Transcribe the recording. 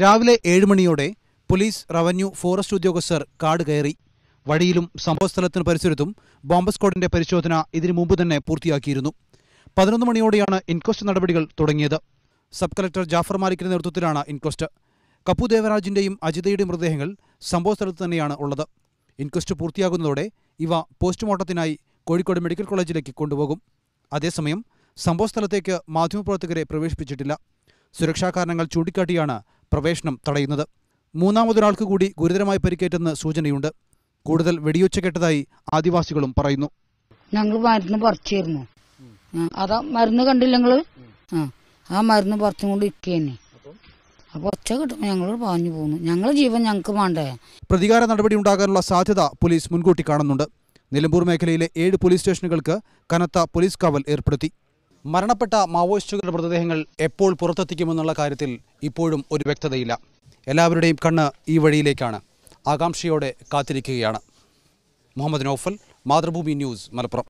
രാവിലെ ഏഴ് മണിയോടെ പോലീസ് റവന്യൂ ഫോറസ്റ്റ് ഉദ്യോഗസ്ഥർ കാട് കയറി വഴിയിലും സംഭവസ്ഥലത്തിന് പരിസരത്തും ബോംബ് സ്ക്വാഡിന്റെ പരിശോധന ഇതിനു മുമ്പ് തന്നെ പൂർത്തിയാക്കിയിരുന്നു പതിനൊന്ന് മണിയോടെയാണ് ഇൻക്വസ്റ്റ് നടപടികൾ തുടങ്ങിയത് സബ് കളക്ടർ ജാഫർ മാലിക്കിന്റെ നേതൃത്വത്തിലാണ് ഇൻക്വസ്റ്റ് കപ്പു ദേവരാജിന്റെയും അജിതയുടെയും മൃതദേഹങ്ങൾ സംഭവസ്ഥലത്ത് തന്നെയാണ് ഉള്ളത് ഇൻക്വസ്റ്റ് പൂർത്തിയാകുന്നതോടെ ഇവ പോസ്റ്റ്മോർട്ടത്തിനായി കോഴിക്കോട് മെഡിക്കൽ കോളേജിലേക്ക് കൊണ്ടുപോകും അതേസമയം സംഭവസ്ഥലത്തേക്ക് മാധ്യമപ്രവർത്തകരെ പ്രവേശിപ്പിച്ചിട്ടില്ല സുരക്ഷാ കാരണങ്ങൾ ചൂണ്ടിക്കാട്ടിയാണ് പ്രവേശനം തടയുന്നത് മൂന്നാമതൊരാൾക്ക് കൂടി ഗുരുതരമായി പരിക്കേറ്റെന്ന് സൂചനയുണ്ട് കൂടുതൽ വെടിയൊച്ച കെട്ടതായി ആദിവാസികളും പറയുന്നു ഞങ്ങൾ മരുന്ന് പറിച്ചിരുന്നു അതാ മരുന്ന് കണ്ടില്ല ഞങ്ങള് ആ മരുന്ന് പറിച്ചും കൊണ്ട് ഇരിക്കേനെ അപ്പൊ ഒച്ച കിട്ടും ഞങ്ങൾ പാഞ്ഞു പോകുന്നു ഞങ്ങൾ ജീവൻ ഞങ്ങൾക്ക് വേണ്ടേ പ്രതികാര നടപടി ഉണ്ടാകാനുള്ള സാധ്യത പോലീസ് മുൻകൂട്ടി കാണുന്നുണ്ട് നിലമ്പൂർ മേഖലയിലെ ഏഴ് പോലീസ് സ്റ്റേഷനുകൾക്ക് കനത്ത പോലീസ് കാവൽ ഏർപ്പെടുത്തി മരണപ്പെട്ട മാവോയിസ്റ്റുകളുടെ മൃതദേഹങ്ങൾ എപ്പോൾ പുറത്തെത്തിക്കുമെന്നുള്ള കാര്യത്തിൽ ഇപ്പോഴും ഒരു വ്യക്തതയില്ല എല്ലാവരുടെയും കണ്ണ് ഈ വഴിയിലേക്കാണ് ആകാംക്ഷയോടെ കാത്തിരിക്കുകയാണ് മുഹമ്മദ് നോഫൽ മാതൃഭൂമി ന്യൂസ് മലപ്പുറം